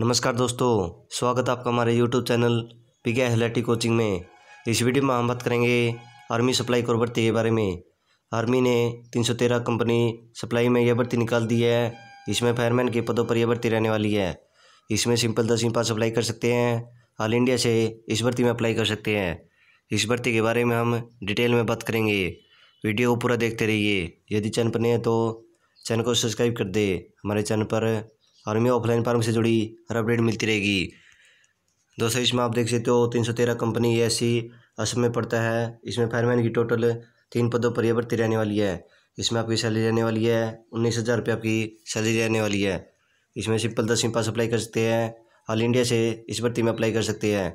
नमस्कार दोस्तों स्वागत है आपका हमारे YouTube channel P K athletic coaching में इस वीडियो में हम बात करेंगे आर्मी सप्लाई कोर भर्ती के बारे में आर्मी ने 313 कंपनी सप्लाई में यह भर्ती निकाल दी है इसमें फायरमैन के पदों पर यह भर्ती रहने वाली है इसमें सिंपल दसवीं पास अप्लाई कर सकते हैं ऑल इंडिया से इस भर्ती में अप्लाई कर सकते हैं इस भर्ती के बारे में हम डिटेल में बात करेंगे वीडियो को पूरा देखते रहिए यदि चैनल पर नहीं है तो चैनल को सब्सक्राइब कर दे हमारे चैनल पर आर्मी ऑफलाइन फार्म से जुड़ी हर अपडेट मिलती रहेगी दोस्तों इसमें आप देख सकते हो तीन सौ तेरह company A S C Assam में पड़ता है इसमें फायरमैन की टोटल तीन पदों पर यह भर्ती रहने वाली है इसमें आपकी सैलरी रहने वाली है उन्नीस हज़ार रुपये आपकी सैलरी रहने वाली है इसमें सिंपल दस पास अप्लाई कर सकते हैं ऑल इंडिया से इस भर्ती में अप्लाई कर सकते हैं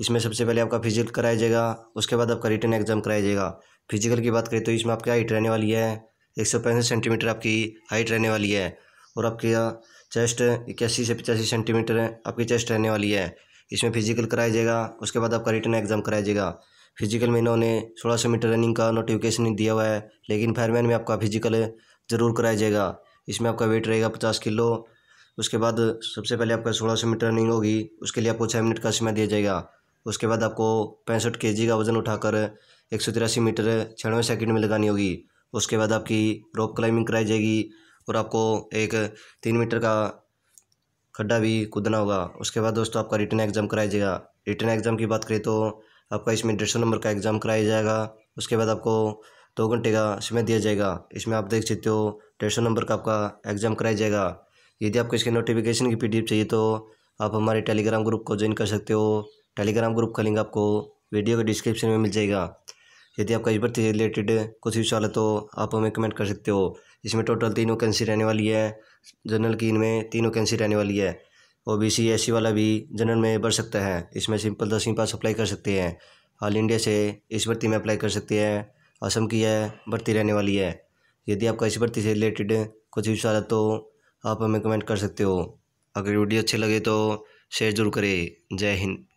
इसमें सबसे पहले आपका फिजिकल कराया जाएगा उसके बाद आपका रिटर्न एग्जाम कराया जाएगा फिजिकल की बात करें तो इसमें आपकी हाइट रहने वाली है एक सौ पैंसठ सेंटीमीटर आपकी हाइट रहने वाली है और आपकी चेस्ट इक्यासी से पचासी सेंटीमीटर आपकी चेस्ट रहने वाली है इसमें फिजिकल कराया जाएगा उसके बाद आपका रिटर्न एग्जाम कराया जाएगा फिजिकल में इन्होंने सोलह सौ मीटर रनिंग का नोटिफिकेशन दिया हुआ है लेकिन फायरमैन में आपका फिजिकल ज़रूर कराया जाएगा इसमें आपका वेट रहेगा पचास किलो उसके बाद सबसे पहले आपका सोलह सौ मीटर रनिंग होगी उसके लिए आपको छः मिनट का समय दिया जाएगा उसके बाद आपको पैंसठ के का वजन उठाकर एक सौ तिरासी मीटर छियानवे सेकेंड में लगानी होगी उसके बाद आपकी रॉक क्लाइंबिंग कराई जाएगी और आपको एक तीन मीटर का खड्डा भी कूदना होगा उसके बाद दोस्तों आपका रिटर्न एग्ज़ाम कराया जाएगा रिटर्न एग्ज़ाम की बात करें तो आपका इसमें डेढ़ सौ नंबर का एग्ज़ाम कराया जाएगा उसके बाद आपको दो घंटे का समय दिया जाएगा इसमें आप देख सकते हो डेढ़ सौ नंबर का आपका एग्ज़ाम कराया जाएगा यदि आपको इसके नोटिफिकेशन की पीडीएफ चाहिए तो आप हमारे टेलीग्राम ग्रुप को ज्वाइन कर सकते हो टेलीग्राम ग्रुप का लिंक आपको वीडियो के डिस्क्रिप्शन में मिल जाएगा यदि आपका इस भर्ती रिलेटेड कुछ भी सवाल है तो आप हमें कमेंट कर सकते हो इसमें टोटल तीन वैकेंसी रहने वाली है जनरल की इनमें तीन वैकेंसी रहने वाली है O B C S C वाला भी जनरल में बढ़ सकता है इसमें सिंपल दसवीं पास अप्लाई कर सकते हैं ऑल इंडिया से इस भर्ती में अप्लाई कर सकते हैं असम की यह भर्ती रहने वाली है यदि आपका इस भर्ती से रिलेटेड कुछ भी सवाल तो आप हमें कमेंट कर सकते हो अगर वीडियो अच्छी लगे तो शेयर जरूर करें जय हिंद